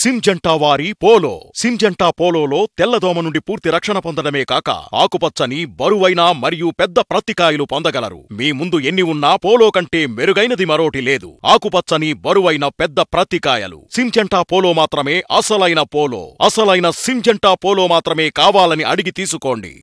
Syngenta వారి polo Syngenta పోలోలో తెల్లదోమ నుండి పూర్తి రక్షణ పొందడమే కాక ఆకుపచ్చని బరువైన మరియు పెద్ద ప్రత్తికాయలు పొందగలరు మీ ముందు ఎన్ని ఉన్నా పోలో కంటే మెరుగైనది మరోటి లేదు ఆకుపచ్చని బరువైన పెద్ద ప్రత్తికాయలు సింజంటా పోలో మాత్రమే అసలైన పోలో అసలైన సింజంటా పోలో మాత్రమే కావాలని అడిగి తీసుకోండి